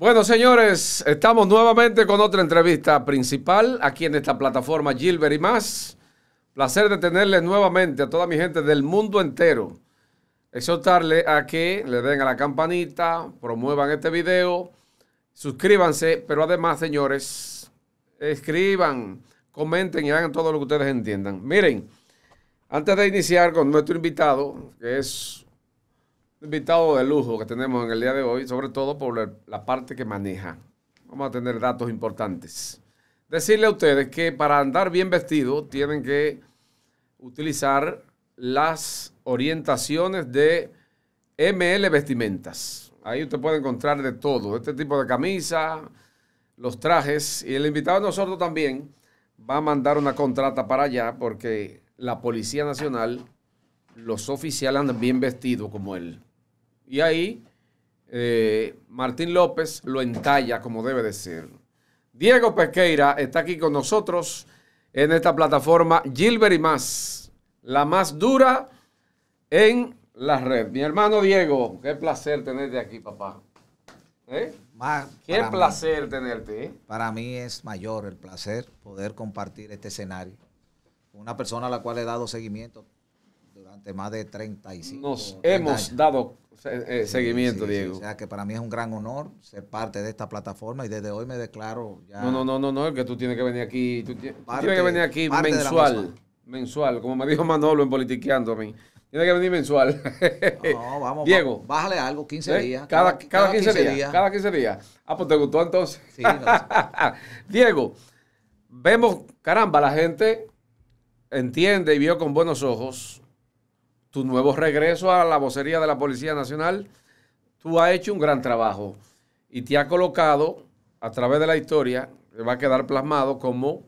Bueno, señores, estamos nuevamente con otra entrevista principal aquí en esta plataforma Gilbert y más. Placer de tenerles nuevamente a toda mi gente del mundo entero. Exhortarle a que le den a la campanita, promuevan este video, suscríbanse, pero además, señores, escriban, comenten y hagan todo lo que ustedes entiendan. Miren, antes de iniciar con nuestro invitado, que es invitado de lujo que tenemos en el día de hoy, sobre todo por la parte que maneja. Vamos a tener datos importantes. Decirle a ustedes que para andar bien vestido tienen que utilizar las orientaciones de ML Vestimentas. Ahí usted puede encontrar de todo, este tipo de camisa, los trajes. Y el invitado de nosotros también va a mandar una contrata para allá porque la Policía Nacional los oficiales andan bien vestidos como él. Y ahí eh, Martín López lo entalla como debe de ser. Diego Pesqueira está aquí con nosotros en esta plataforma Gilbert y más, la más dura en la red. Mi hermano Diego, qué placer tenerte aquí, papá. ¿Eh? qué placer tenerte. ¿eh? Para mí es mayor el placer poder compartir este escenario con una persona a la cual he dado seguimiento durante más de 35 años. Nos hemos dado eh, eh, seguimiento, Diego. o sea que para mí es un gran honor ser parte de esta plataforma y desde hoy me declaro ya. No, no, no, no, es que tú tienes que venir aquí, tú, tienes que venir aquí mensual, mensual, como me dijo Manolo en Politiqueando a mí. Tiene que venir mensual. No, vamos. Diego. Bájale algo, 15 ¿Eh? días. Cada, 15, días, Cada 15 días. Ah, pues te gustó entonces. Sí, Diego, vemos, caramba, la gente entiende y vio con buenos ojos tu nuevo regreso a la vocería de la Policía Nacional, tú has hecho un gran trabajo y te ha colocado a través de la historia, va a quedar plasmado como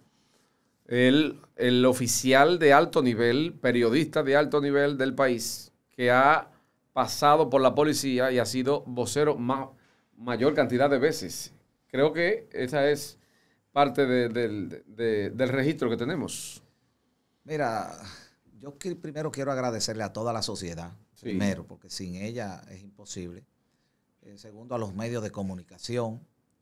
el, oficial de alto nivel, periodista de alto nivel del país, que ha pasado por la policía y ha sido vocero mayor cantidad de veces. Creo que esa es parte del registro que tenemos. Mira, yo primero quiero agradecerle a toda la sociedad, primero, porque sin ella es imposible. Eh, segundo, a los medios de comunicación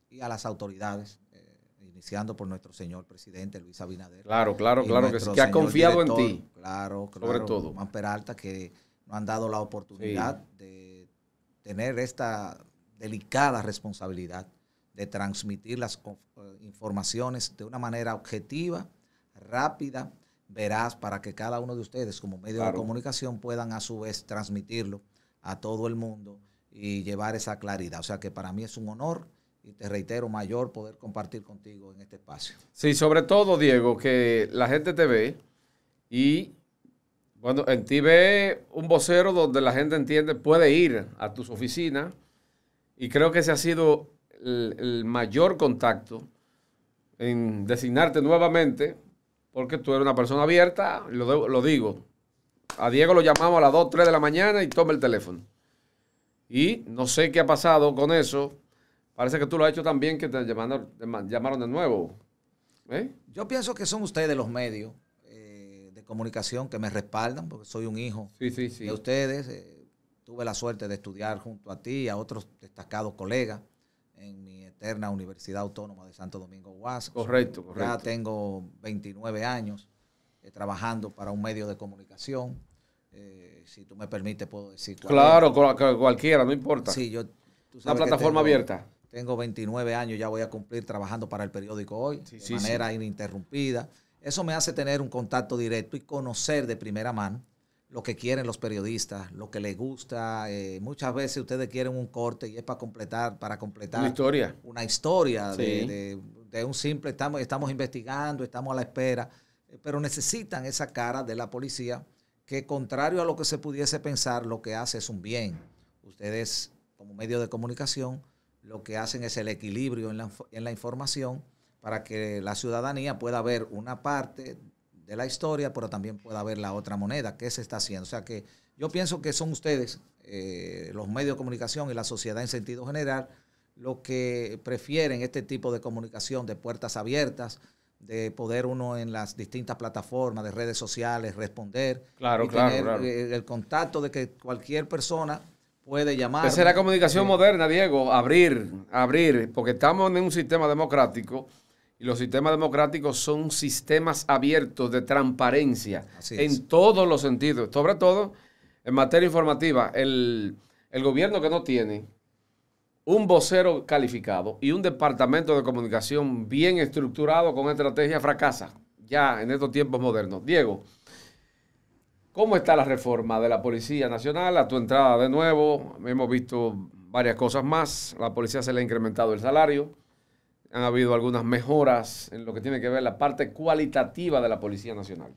y a las autoridades, eh, iniciando por nuestro señor presidente Luis Abinader. Claro, claro, claro, que, ha confiado en ti. Claro, claro. Sobre todo. Juan Peralta, que nos han dado la oportunidad de tener esta delicada responsabilidad de transmitir las eh, informaciones de una manera objetiva, rápida, verás para que cada uno de ustedes como medio de comunicación puedan a su vez transmitirlo a todo el mundo y llevar esa claridad. O sea que para mí es un honor y te reitero, mayor poder compartir contigo en este espacio. Sí, sobre todo, Diego, que la gente te ve y cuando en ti ve un vocero donde la gente entiende, puede ir a tus oficinas y creo que ese ha sido el, el mayor contacto en designarte nuevamente porque tú eres una persona abierta, lo, digo. A Diego lo llamamos a las 2, 3 de la mañana y toma el teléfono. Y no sé qué ha pasado con eso. Parece que tú lo has hecho también, que te llamaron, llamaron de nuevo. ¿Eh? Yo pienso que son ustedes los medios eh, de comunicación que me respaldan, porque soy un hijo de ustedes. Eh, tuve la suerte de estudiar junto a ti y a otros destacados colegas en mi Terna Universidad Autónoma de Santo Domingo Huasco. Correcto, correcto. Ya tengo 29 años eh, trabajando para un medio de comunicación. Eh, si tú me permites, puedo decir. Claro, cualquiera, no importa. Sí, yo. La plataforma abierta. Tengo 29 años, ya voy a cumplir trabajando para el periódico hoy, de manera ininterrumpida. Eso me hace tener un contacto directo y conocer de primera mano lo que quieren los periodistas, lo que les gusta. Eh, muchas veces ustedes quieren un corte y es para completar, para completar una historia, una historia de, un simple estamos, investigando, estamos a la espera, eh, pero necesitan esa cara de la policía que contrario a lo que se pudiese pensar, lo que hace es un bien. Ustedes como medio de comunicación lo que hacen es el equilibrio en la información para que la ciudadanía pueda ver una parte de la historia, pero también puede haber la otra moneda, que se está haciendo. O sea que yo pienso que son ustedes, eh, los medios de comunicación y la sociedad en sentido general, los que prefieren este tipo de comunicación de puertas abiertas, de poder uno en las distintas plataformas de redes sociales responder. Claro, y claro, tener eh, el contacto de que cualquier persona puede llamar. Esa es la comunicación moderna, Diego, abrir, abrir, porque estamos en un sistema democrático y los sistemas democráticos son sistemas abiertos de transparencia en todos los sentidos, sobre todo en materia informativa. El, el gobierno que no tiene un vocero calificado y un departamento de comunicación bien estructurado con estrategia fracasa, ya en estos tiempos modernos. Diego, ¿cómo está la reforma de la Policía Nacional a tu entrada de nuevo? Hemos visto varias cosas más. La policía se le ha incrementado el salario han habido algunas mejoras en lo que tiene que ver la parte cualitativa de la Policía Nacional.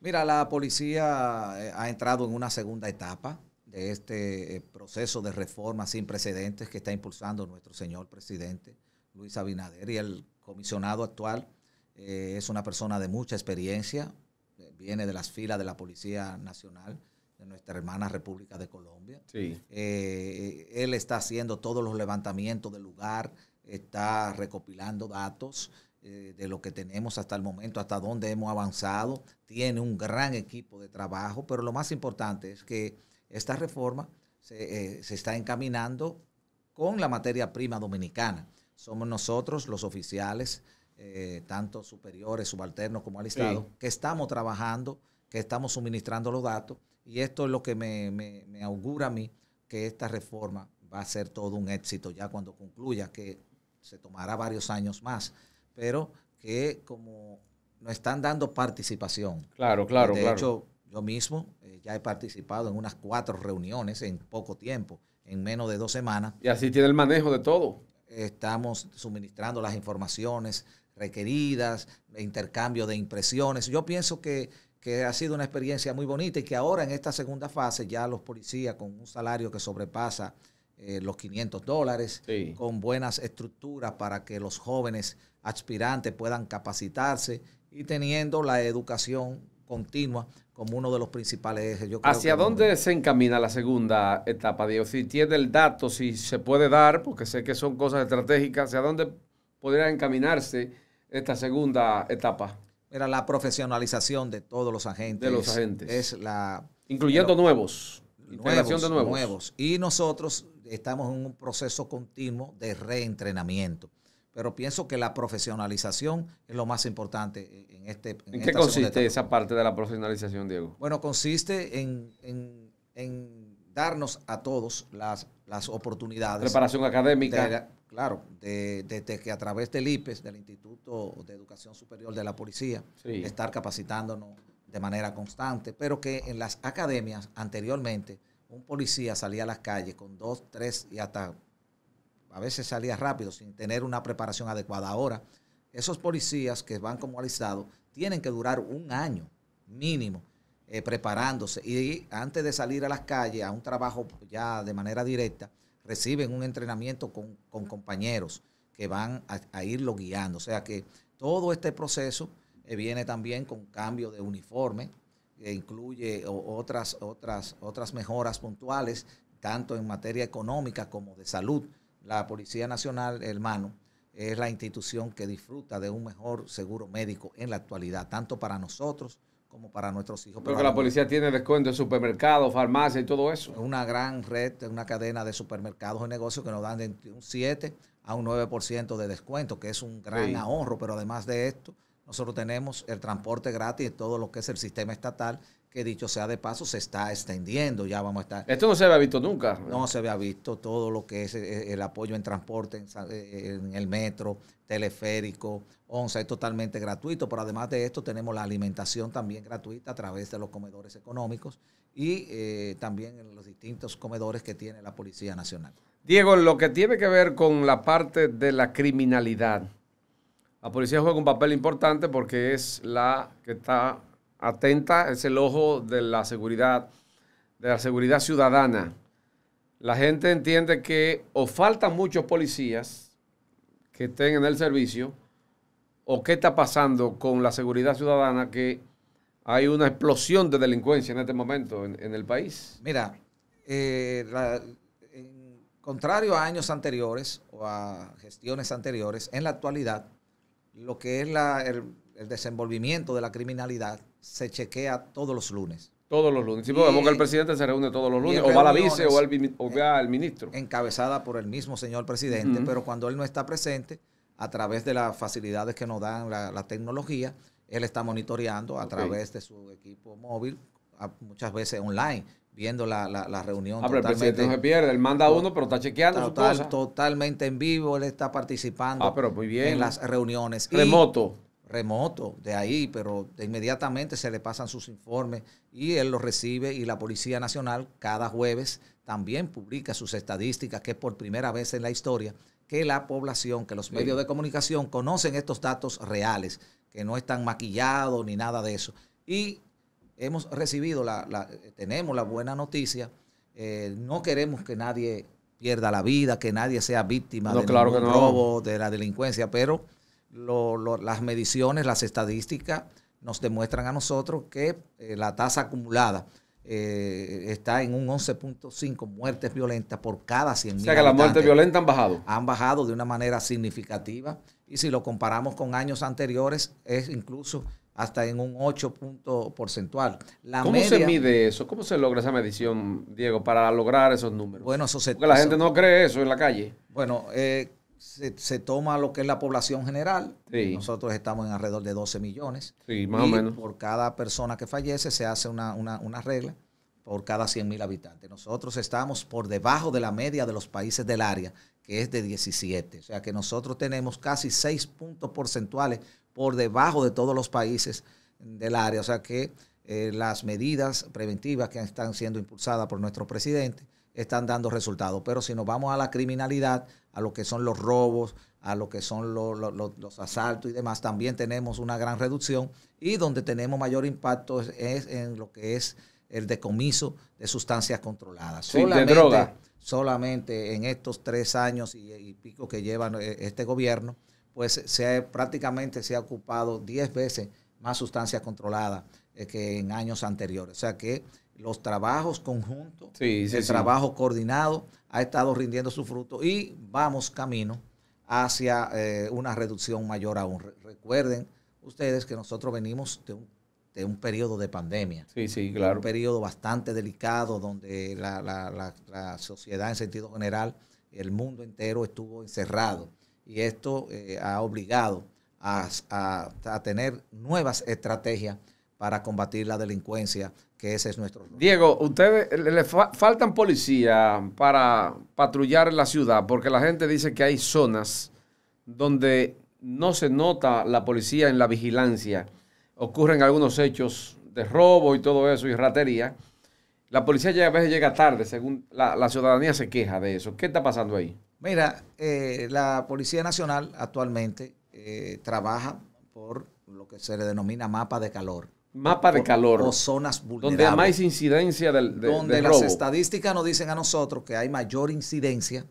Mira, la policía eh, ha entrado en una segunda etapa de este eh, proceso de reforma sin precedentes que está impulsando nuestro señor presidente Luis Abinader y el comisionado actual eh, es una persona de mucha experiencia, viene de las filas de la Policía Nacional de nuestra hermana República de Colombia. Sí. él está haciendo todos los levantamientos del lugar, está recopilando datos eh, de lo que tenemos hasta el momento, hasta dónde hemos avanzado. Tiene un gran equipo de trabajo, pero lo más importante es que esta reforma se, eh, está encaminando con la materia prima dominicana. Somos nosotros los oficiales, eh, tanto superiores, subalternos como al Estado, que estamos trabajando, que estamos suministrando los datos y esto es lo que me, me augura a mí que esta reforma va a ser todo un éxito ya cuando concluya, que se tomará varios años más, pero que como nos están dando participación. Claro, claro, de hecho, yo mismo eh, ya he participado en unas cuatro reuniones en poco tiempo, en menos de dos semanas. Y así tiene el manejo de todo. Estamos suministrando las informaciones requeridas, intercambio de impresiones. Yo pienso que, que ha sido una experiencia muy bonita y que ahora en esta segunda fase ya los policías con un salario que sobrepasa eh, los 500 dólares, con buenas estructuras para que los jóvenes aspirantes puedan capacitarse y teniendo la educación continua como uno de los principales ejes. ¿Hacia dónde se encamina la segunda etapa, Dios? Si tiene el dato, si se puede dar, porque sé que son cosas estratégicas, ¿hacia dónde podría encaminarse esta segunda etapa? Era la profesionalización de todos los agentes. De los agentes. Incluyendo nuevos. Y nosotros estamos en un proceso continuo de reentrenamiento. Pero pienso que la profesionalización es lo más importante en este... ¿En, ¿En qué consiste esa parte de la profesionalización, Diego? Bueno, consiste en, darnos a todos las, las oportunidades. Preparación académica. claro, desde que a través del IPES, del Instituto de Educación Superior de la Policía, estar capacitándonos de manera constante, pero que en las academias anteriormente un policía salía a las calles con dos, tres y hasta a veces salía rápido sin tener una preparación adecuada. Ahora, esos policías que van como alistados tienen que durar un año mínimo eh, preparándose y antes de salir a las calles a un trabajo ya de manera directa, reciben un entrenamiento con, compañeros que van a irlo guiando. O sea que todo este proceso eh, viene también con cambio de uniforme, que incluye otras, otras, otras mejoras puntuales, tanto en materia económica como de salud. La Policía Nacional, hermano, es la institución que disfruta de un mejor seguro médico en la actualidad, tanto para nosotros como para nuestros hijos. Pero que la policía tiene descuento en supermercados, farmacias y todo eso. Es Una gran red, una cadena de supermercados y negocios que nos dan de un 7 a un 9% de descuento, que es un gran ahorro, pero además de esto, nosotros tenemos el transporte gratis y todo lo que es el sistema estatal, que dicho sea de paso, se está extendiendo, ya vamos a estar... Esto no se había visto nunca. No se había visto todo lo que es eh, el apoyo en transporte, en eh, el metro, teleférico, onza, es totalmente gratuito, pero además de esto tenemos la alimentación también gratuita a través de los comedores económicos y eh, también en los distintos comedores que tiene la Policía Nacional. Diego, lo que tiene que ver con la parte de la criminalidad, la policía juega un papel importante porque es la que está atenta, es el ojo de la seguridad, de la seguridad ciudadana. La gente entiende que o faltan muchos policías que estén en el servicio, o qué está pasando con la seguridad ciudadana que hay una explosión de delincuencia en este momento en, el país. Mira, eh, contrario a años anteriores o a gestiones anteriores, en la actualidad lo que es el, desenvolvimiento de la criminalidad se chequea todos los lunes. Todos los lunes. Sí, porque, que el presidente se reúne todos los lunes, o va a la vice o, al, eh, va al ministro. Encabezada por el mismo señor presidente, pero cuando él no está presente, a través de las facilidades que nos dan la, tecnología, él está monitoreando a través de su equipo móvil, muchas veces online, viendo la, reunión. Ah, pero el presidente se pierde, él manda uno, pero está chequeando. Totalmente en vivo, él está participando ah, pero muy bien. en las reuniones. Remoto. remoto, de ahí, pero de inmediatamente se le pasan sus informes y él los recibe y la Policía Nacional cada jueves también publica sus estadísticas, que es por primera vez en la historia que la población, que los medios de comunicación conocen estos datos reales, que no están maquillados ni nada de eso. Y hemos recibido, la, tenemos la buena noticia. Eh, no queremos que nadie pierda la vida, que nadie sea víctima de claro robo, de la delincuencia, pero las mediciones, las estadísticas nos demuestran a nosotros que eh, la tasa acumulada eh, está en un 11.5 muertes violentas por cada 100.000. O sea que las muertes violentas han bajado. Han bajado de una manera significativa y si lo comparamos con años anteriores es incluso hasta en un 8 punto porcentual. ¿Cómo se mide eso? ¿Cómo se logra esa medición, Diego, para lograr esos números? Bueno, la gente no cree eso en la calle. Bueno, eh, se, toma lo que es la población general. Nosotros estamos en alrededor de 12 millones. Sí, más y o menos. Por cada persona que fallece se hace una, una regla por cada 100 mil habitantes. Nosotros estamos por debajo de la media de los países del área, que es de 17. O sea que nosotros tenemos casi 6 puntos porcentuales por debajo de todos los países del área. O sea que eh, las medidas preventivas que están siendo impulsadas por nuestro presidente están dando resultados. Pero si nos vamos a la criminalidad, a lo que son los robos, a lo que son los asaltos y demás, también tenemos una gran reducción. Y donde tenemos mayor impacto es, en lo que es el decomiso de sustancias controladas. solamente, de droga. Solamente en estos tres años y, y pico que lleva eh, este gobierno, pues se ha, prácticamente se ha ocupado 10 veces más sustancias controladas eh, que en años anteriores. O sea que los trabajos conjuntos, el trabajo coordinado ha estado rindiendo su fruto y vamos camino hacia eh, una reducción mayor aún. recuerden ustedes que nosotros venimos de un, de un periodo de pandemia. Sí, sí, claro. Un periodo bastante delicado donde la sociedad en sentido general, el mundo entero estuvo encerrado y esto eh, ha obligado a, tener nuevas estrategias para combatir la delincuencia, que ese es nuestro Diego, ustedes eh, le faltan policía para patrullar la ciudad, porque la gente dice que hay zonas donde no se nota la policía en la vigilancia. Ocurren algunos hechos de robo y todo eso, y ratería. La policía ya a veces llega tarde, según la, la ciudadanía se queja de eso. ¿Qué está pasando ahí? Mira, eh, la Policía Nacional actualmente eh, trabaja por lo que se le denomina mapa de calor. Mapa de calor. O zonas vulnerables. Donde hay más incidencia del, de, Donde las estadísticas nos dicen a nosotros que hay mayor incidencia,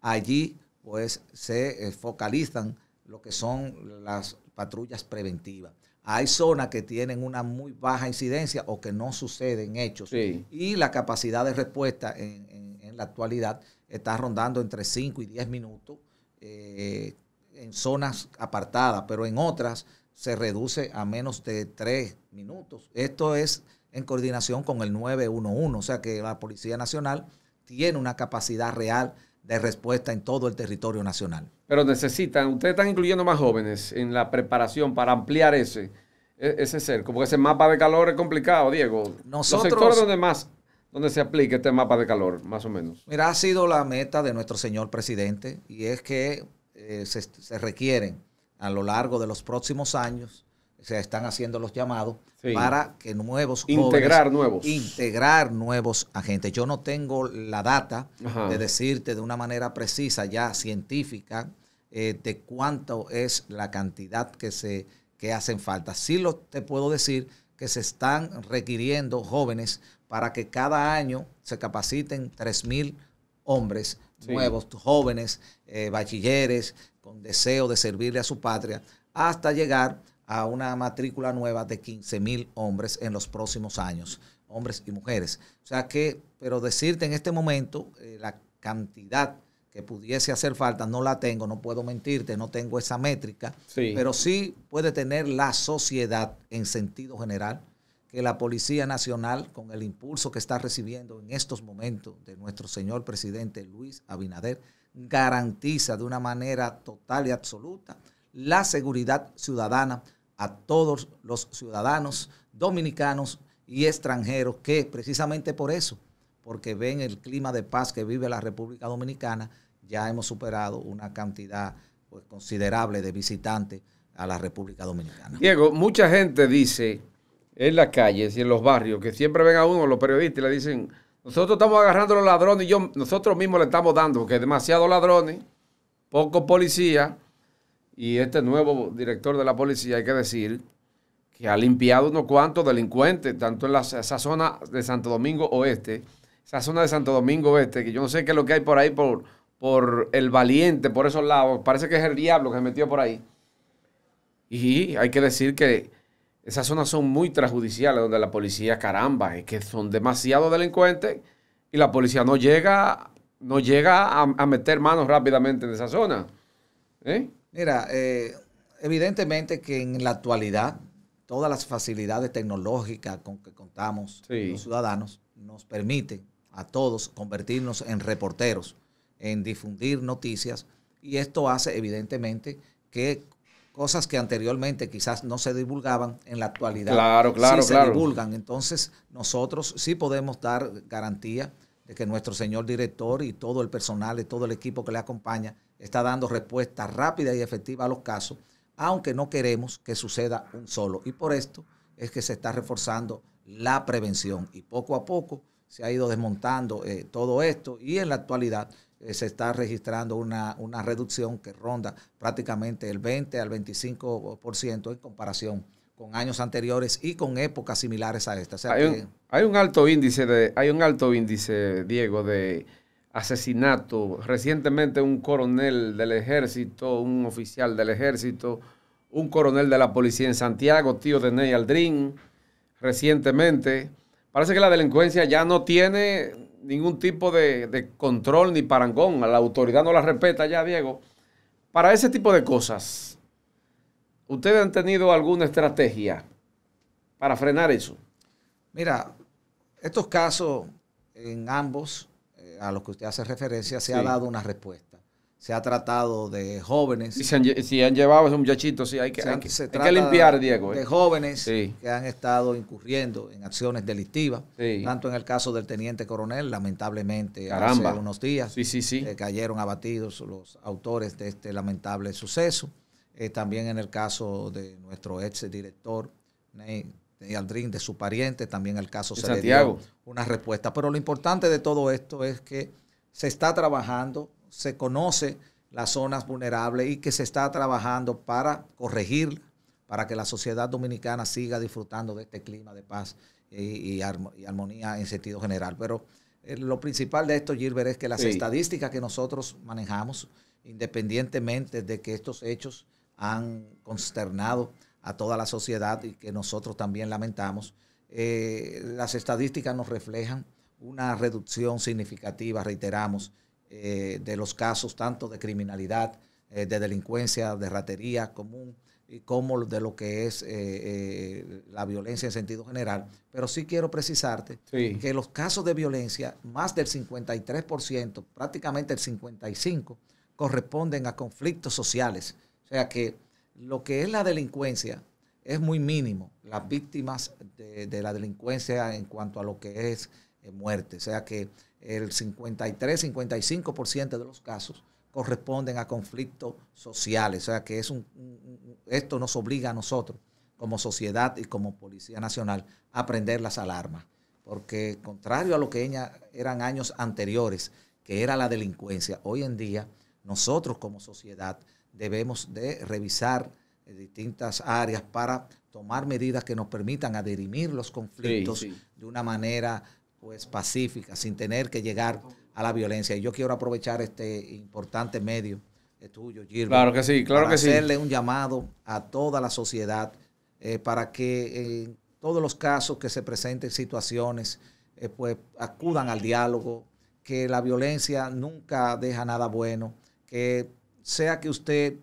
allí pues se eh, focalizan lo que son las patrullas preventivas. Hay zonas que tienen una muy baja incidencia o que no suceden hechos. Y la capacidad de respuesta en la actualidad está rondando entre 5 y 10 minutos eh, en zonas apartadas, pero en otras se reduce a menos de 3 minutos. Esto es en coordinación con el 911, o sea que la Policía Nacional tiene una capacidad real de respuesta en todo el territorio nacional. Pero necesitan, ustedes están incluyendo más jóvenes en la preparación para ampliar ese, e-, ese cerco, porque ese mapa de calor es complicado, Diego. Nosotros, Los sectores donde más ¿Dónde se aplica este mapa de calor, más o menos? Mira, ha sido la meta de nuestro señor presidente y es que eh, se, requieren a lo largo de los próximos años, se están haciendo los llamados para que nuevos... Integrar nuevos. Integrar nuevos agentes. Yo no tengo la data de decirte de una manera precisa, ya científica, eh, de cuánto es la cantidad que, se, hacen falta. Sí lo, te puedo decir que se están requiriendo jóvenes para que cada año se capaciten 3.000 hombres nuevos, jóvenes, eh, bachilleres, con deseo de servirle a su patria, hasta llegar a una matrícula nueva de 15.000 hombres en los próximos años, hombres y mujeres. O sea que, pero decirte en este momento eh, la cantidad que pudiese hacer falta, no la tengo, no puedo mentirte, no tengo esa métrica, pero sí puede tener la sociedad en sentido general que la Policía Nacional, con el impulso que está recibiendo en estos momentos de nuestro señor presidente Luis Abinader, garantiza de una manera total y absoluta la seguridad ciudadana a todos los ciudadanos dominicanos y extranjeros que precisamente por eso, porque ven el clima de paz que vive la República Dominicana, ya hemos superado una cantidad pues, considerable de visitantes a la República Dominicana. Diego, mucha gente dice en las calles y en los barrios, que siempre ven a uno los periodistas y le dicen, nosotros estamos agarrando a los ladrones y yo, nosotros mismos le estamos dando, porque demasiados ladrones, pocos policías, y este nuevo director de la policía, hay que decir, que ha limpiado unos cuantos delincuentes, tanto en la, esa zona de Santo Domingo Oeste, esa zona de Santo Domingo Oeste, que yo no sé qué es lo que hay por ahí, por, por el valiente, por esos lados, parece que es el diablo que se metió por ahí. Y hay que decir que esas zonas son muy transjudiciales donde la policía, caramba, es que son demasiado delincuentes y la policía no llega, no llega a, meter manos rápidamente en esa zona. ¿eh? Mira, eh, evidentemente que en la actualidad todas las facilidades tecnológicas con que contamos los ciudadanos nos permiten a todos convertirnos en reporteros, en difundir noticias y esto hace evidentemente que cosas que anteriormente quizás no se divulgaban, en la actualidad claro, claro, sí se divulgan. Entonces, nosotros sí podemos dar garantía de que nuestro señor director y todo el personal y todo el equipo que le acompaña está dando respuesta rápida y efectiva a los casos, aunque no queremos que suceda un solo. Y por esto es que se está reforzando la prevención y poco a poco se ha ido desmontando eh, todo esto y en la actualidad eh, se está registrando una, reducción que ronda prácticamente el 20 al 25% en comparación con años anteriores y con épocas similares a esta. hay, un, alto índice de, hay un alto índice, Diego, de asesinato. Recientemente un coronel del ejército, un oficial del ejército, un coronel de la policía en Santiago, tío de Ney Aldrin, recientemente. Parece que la delincuencia ya no tiene ningún tipo de, control ni parangón. La autoridad no la respeta ya, Diego. Para ese tipo de cosas, ¿ustedes han tenido alguna estrategia para frenar eso? Mira, estos casos en ambos eh, a los que usted hace referencia, se ha dado una respuesta se ha tratado de jóvenes. si han llevado esos muchachitos, sí, hay que, limpiar, Diego. ¿eh? De jóvenes que han estado incurriendo en acciones delictivas, tanto en el caso del teniente coronel, lamentablemente hace unos días sí, sí, eh, cayeron abatidos los autores de este lamentable suceso. Eh, también en el caso de nuestro ex director, Ney, de Aldrin, de su pariente, también el caso se le dio una respuesta. Pero lo importante de todo esto es que se está trabajando se conoce las zonas vulnerables y que se está trabajando para corregirlas, para que la sociedad dominicana siga disfrutando de este clima de paz y, armonía en sentido general. Pero eh, lo principal de esto, Gilbert, es que las estadísticas que nosotros manejamos, independientemente de que estos hechos han consternado a toda la sociedad y que nosotros también lamentamos, eh, las estadísticas nos reflejan una reducción significativa, reiteramos, eh, de los casos tanto de criminalidad, eh, de delincuencia, de ratería común, y como de lo que es eh, la violencia en sentido general. Pero sí quiero precisarte que los casos de violencia, más del 53%, prácticamente el 55%, corresponden a conflictos sociales. O sea que lo que es la delincuencia es muy mínimo. Las víctimas de, la delincuencia en cuanto a lo que es muerte. O sea que el 53-55% de los casos corresponden a conflictos sociales. O sea que es un, esto nos obliga a nosotros como sociedad y como Policía Nacional a prender las alarmas. Porque contrario a lo que eran años anteriores, que era la delincuencia, hoy en día nosotros como sociedad debemos de revisar eh, distintas áreas para tomar medidas que nos permitan adherimir los conflictos de una manera pues pacífica, sin tener que llegar a la violencia. Y yo quiero aprovechar este importante medio eh, tuyo, Gilbert, que sí, claro para hacerle un llamado a toda la sociedad eh, para que en todos los casos que se presenten situaciones, eh, pues acudan al diálogo, que la violencia nunca deja nada bueno, que sea que usted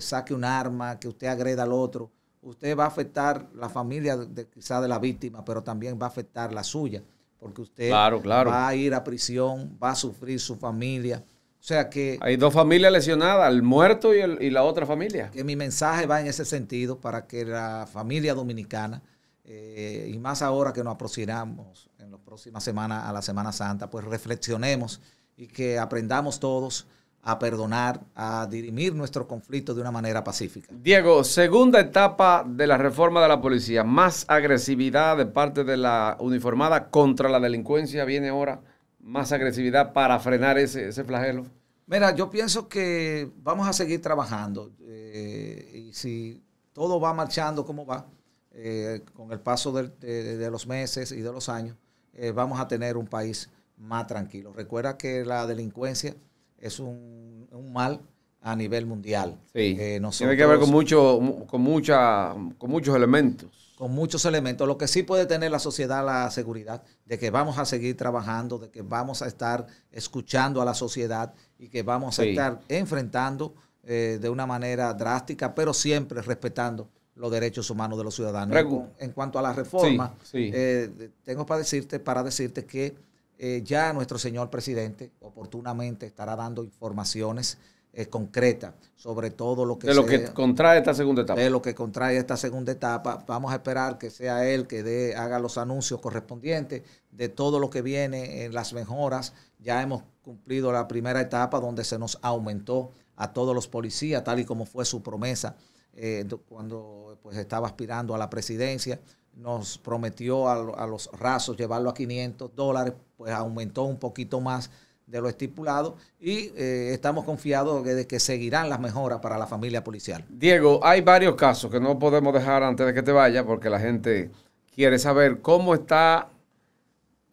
saque un arma, que usted agreda al otro, usted va a afectar la familia quizá de la víctima, pero también va a afectar la suya porque usted va a ir a prisión, va a sufrir su familia. O sea que... Hay dos familias lesionadas, el muerto y, la otra familia. Que mi mensaje va en ese sentido para que la familia dominicana, eh, y más ahora que nos aproximamos en la próximas semana a la Semana Santa, pues reflexionemos y que aprendamos todos a perdonar, a dirimir nuestro conflicto de una manera pacífica. Diego, segunda etapa de la reforma de la policía, más agresividad de parte de la uniformada contra la delincuencia, viene ahora más agresividad para frenar ese, flagelo. Mira, yo pienso que vamos a seguir trabajando eh, y si todo va marchando como va, eh, con el paso de, los meses y de los años, eh, vamos a tener un país más tranquilo. Recuerda que la delincuencia es un, mal a nivel mundial. Eh, Tiene que ver con, mucho, con, mucha, con muchos elementos. Con muchos elementos. Lo que sí puede tener la sociedad la seguridad de que vamos a seguir trabajando, de que vamos a estar escuchando a la sociedad y que vamos a estar enfrentando eh, de una manera drástica, pero siempre respetando los derechos humanos de los ciudadanos. en cuanto a la reforma, eh, tengo para decirte, para decirte que eh, ya nuestro señor presidente oportunamente estará dando informaciones eh, concretas sobre todo lo que... De lo que contrae esta segunda etapa. De lo que contrae esta segunda etapa. Vamos a esperar que sea él que haga los anuncios correspondientes de todo lo que viene en las mejoras. Ya hemos cumplido la primera etapa donde se nos aumentó a todos los policías, tal y como fue su promesa eh, cuando pues, estaba aspirando a la presidencia nos prometió a, los rasos llevarlo a 500 dólares, pues aumentó un poquito más de lo estipulado y eh, estamos confiados de que seguirán las mejoras para la familia policial. Diego, hay varios casos que no podemos dejar antes de que te vaya porque la gente quiere saber cómo está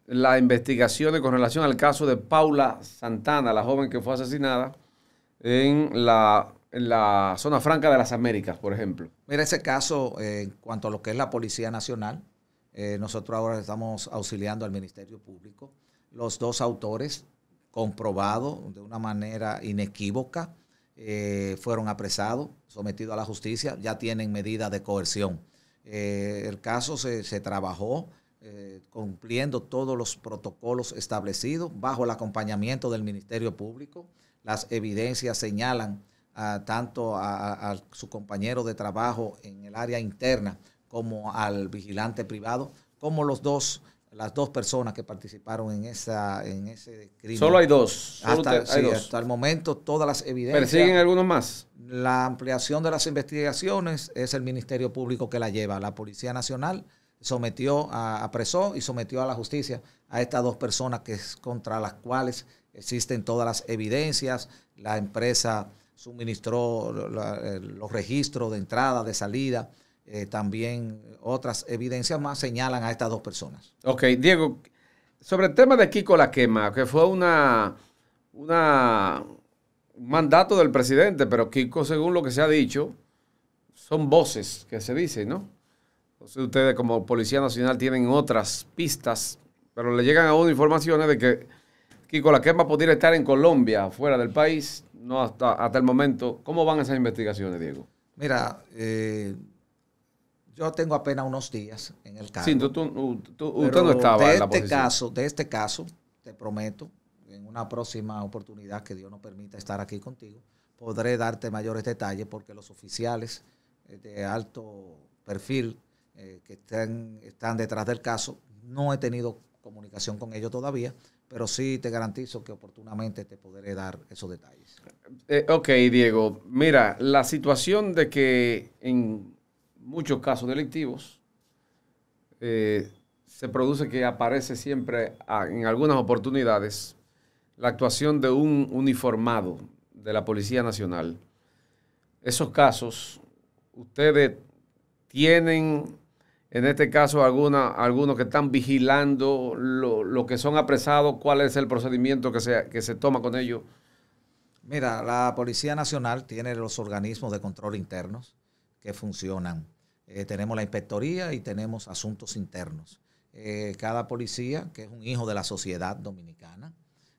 la investigación con relación al caso de Paula Santana, la joven que fue asesinada en la en la zona franca de las Américas, por ejemplo. Mira, ese caso, eh, en cuanto a lo que es la Policía Nacional, eh, nosotros ahora estamos auxiliando al Ministerio Público. Los dos autores, comprobados de una manera inequívoca, eh, fueron apresados, sometidos a la justicia, ya tienen medidas de coerción. el caso se, se trabajó cumpliendo todos los protocolos establecidos bajo el acompañamiento del Ministerio Público. Las evidencias señalan tanto a, su compañero de trabajo en el área interna como al vigilante privado, como los dos las dos personas que participaron en esa en ese crimen. Solo hay dos. hasta, hasta el momento todas las evidencias. ¿Persiguen algunos más? La ampliación de las investigaciones es el Ministerio Público que la lleva. La Policía Nacional sometió, a, apresó y sometió a la justicia a estas dos personas que contra las cuales existen todas las evidencias. La empresa suministró los registros de entrada, de salida. Eh, también otras evidencias más señalan a estas dos personas. Ok, Diego, sobre el tema de Kiko La Quema, que fue una, una un mandato del presidente, pero Kiko, según lo que se ha dicho, son voces que se dicen, ¿no? Entonces ustedes como Policía Nacional tienen otras pistas, pero le llegan a uno informaciones de que Kiko La Quema podría estar en Colombia, fuera del país, no hasta, hasta el momento. ¿Cómo van esas investigaciones, Diego? Mira, eh, yo tengo apenas unos días en el caso. Sí, tú, tú, no estaba de en este caso, De este caso, te prometo, en una próxima oportunidad que Dios nos permita estar aquí contigo, podré darte mayores detalles porque los oficiales eh, de alto perfil eh, que están, están detrás del caso, no he tenido comunicación con ellos todavía pero sí te garantizo que oportunamente te podré dar esos detalles. Eh, ok, Diego. Mira, la situación de que en muchos casos delictivos eh, se produce que aparece siempre en algunas oportunidades la actuación de un uniformado de la Policía Nacional. Esos casos, ustedes tienen en este caso algunos que están vigilando lo, que son apresados, cuál es el procedimiento que se, que se toma con ellos? Mira, la Policía Nacional tiene los organismos de control internos que funcionan. Eh, tenemos la inspectoría y tenemos asuntos internos. Eh, cada policía, que es un hijo de la sociedad dominicana,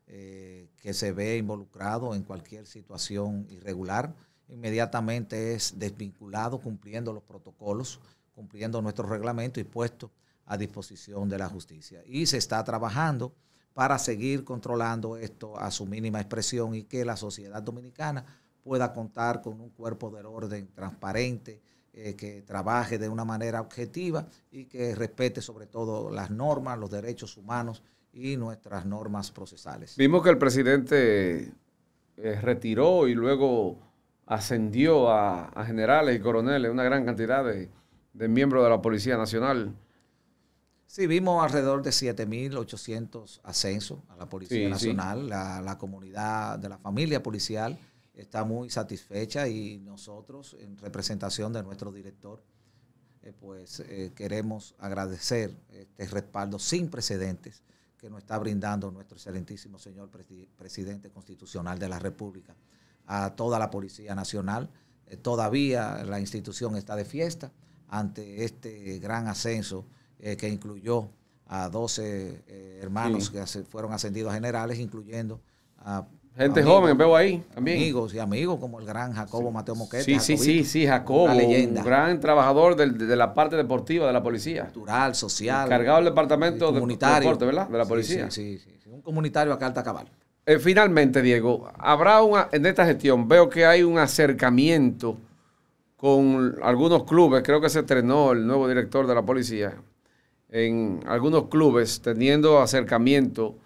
eh, que se ve involucrado en cualquier situación irregular, inmediatamente es desvinculado cumpliendo los protocolos cumpliendo nuestro reglamento y puesto a disposición de la justicia. Y se está trabajando para seguir controlando esto a su mínima expresión y que la sociedad dominicana pueda contar con un cuerpo del orden transparente, eh, que trabaje de una manera objetiva y que respete sobre todo las normas, los derechos humanos y nuestras normas procesales. Vimos que el presidente eh, retiró y luego ascendió a generales y coroneles una gran cantidad de, de miembro de la Policía Nacional. Sí, vimos alrededor de 7.800 ascensos a la Policía Nacional. La, comunidad de la familia policial está muy satisfecha y nosotros, en representación de nuestro director, eh, pues eh, queremos agradecer este respaldo sin precedentes que nos está brindando nuestro excelentísimo señor presidente constitucional de la República a toda la Policía Nacional. Eh, todavía la institución está de fiesta ante este gran ascenso eh, que incluyó a 12 eh, hermanos que fueron ascendidos a generales, incluyendo a... Gente joven, veo ahí también. Amigos y amigos como el gran Jacobo Mateo Moquete. Sí, sí, sí, sí, Jacobo. Leyenda. Un gran trabajador de, la parte deportiva de la policía. Cultural, social. Cargado del departamento de deporte, De la policía. Sí, sí, Un comunitario a carta cabal. Eh, finalmente, Diego, habrá una, en esta gestión, veo que hay un acercamiento con algunos clubes, creo que se estrenó el nuevo director de la policía, en algunos clubes teniendo acercamiento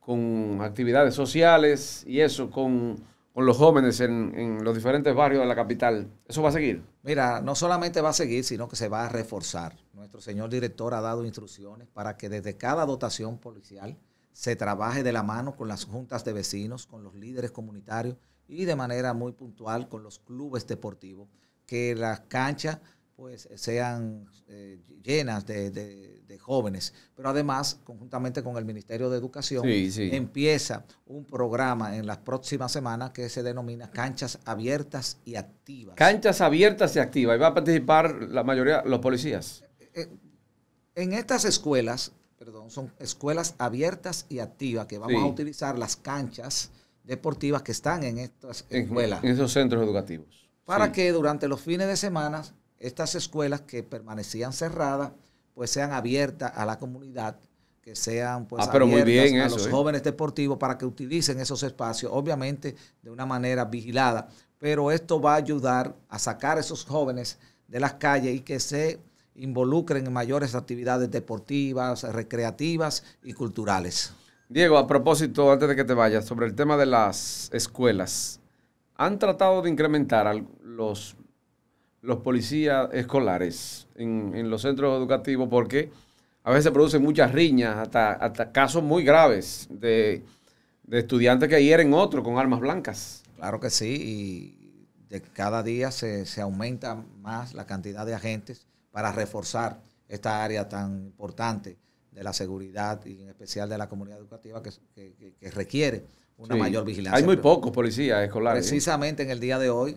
con actividades sociales y eso, con, los jóvenes en, en, los diferentes barrios de la capital. ¿Eso va a seguir? Mira, no solamente va a seguir, sino que se va a reforzar. Nuestro señor director ha dado instrucciones para que desde cada dotación policial se trabaje de la mano con las juntas de vecinos, con los líderes comunitarios y de manera muy puntual con los clubes deportivos, que las canchas pues sean eh, llenas de, jóvenes. Pero además, conjuntamente con el Ministerio de Educación, empieza un programa en las próximas semanas que se denomina Canchas Abiertas y Activas. Canchas Abiertas y Activas. Y va a participar la mayoría, los policías. Eh, eh, en estas escuelas, perdón, son escuelas abiertas y activas que vamos a utilizar las canchas deportivas que están en estas escuelas. En, esos centros educativos. Para que durante los fines de semana estas escuelas que permanecían cerradas, pues sean abiertas a la comunidad, que sean pues ah, abiertas a los ¿eh? jóvenes deportivos para que utilicen esos espacios, obviamente de una manera vigilada. Pero esto va a ayudar a sacar a esos jóvenes de las calles y que se involucren en mayores actividades deportivas, recreativas y culturales. Diego, a propósito, antes de que te vayas, sobre el tema de las escuelas, han tratado de incrementar los, los policías escolares en, los centros educativos porque a veces se producen muchas riñas, hasta, hasta casos muy graves de, estudiantes que hieren otro con armas blancas. Claro que sí, y de cada día se, se aumenta más la cantidad de agentes para reforzar esta área tan importante de la seguridad y en especial de la comunidad educativa que, requiere una mayor vigilancia. Hay muy pocos policías escolares. ¿eh? Precisamente en el día de hoy,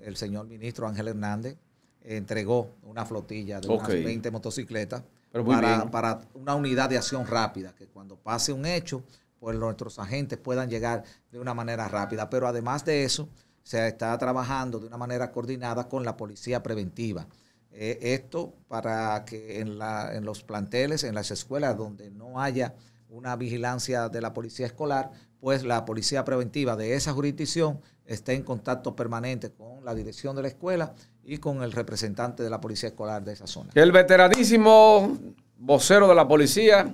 el, señor ministro Ángel Hernández entregó una flotilla de unas 20 motocicletas para, para, una unidad de acción rápida, que cuando pase un hecho, pues nuestros agentes puedan llegar de una manera rápida. Pero además de eso, se está trabajando de una manera coordinada con la policía preventiva eh, esto para que en, los planteles, en las escuelas donde no haya una vigilancia de la policía escolar, pues la policía preventiva de esa jurisdicción esté en contacto permanente con la dirección de la escuela y con el representante de la policía escolar de esa zona. El veteranísimo vocero de la policía,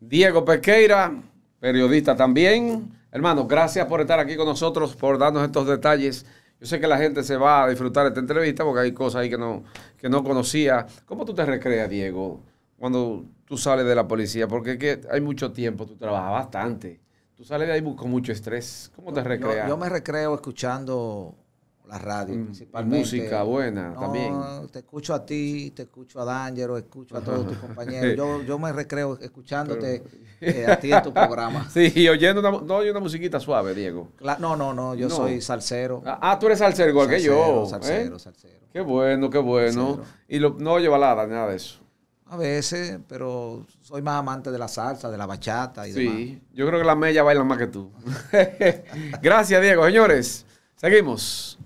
Diego Pequeira, periodista también. Hermano, gracias por estar aquí con nosotros, por darnos estos detalles yo sé que la gente se va a disfrutar esta entrevista porque hay cosas ahí que no, que no conocía. ¿Cómo tú te recreas, Diego, cuando tú sales de la policía? Porque es que hay mucho tiempo, tú trabajas bastante. Tú sales de ahí con mucho estrés. ¿Cómo te recreas? yo me recreo escuchando la radio mm, principalmente. Música buena también. Te escucho a ti, te escucho a Dangero escucho a todos tus compañeros. Yo, me recreo escuchándote eh, a ti en tu programa. Sí, y oyendo una, musiquita suave, Diego. no, no, no, yo soy salsero. Ah, ah, tú eres salsero igual que yo. Salsero, ¿eh? salsero. Qué bueno, qué bueno. Y no lleva nada nada de eso. A veces, pero soy más amante de la salsa, de la bachata y demás. Sí, yo creo que la mella baila más que tú. Gracias, Diego. Señores, seguimos.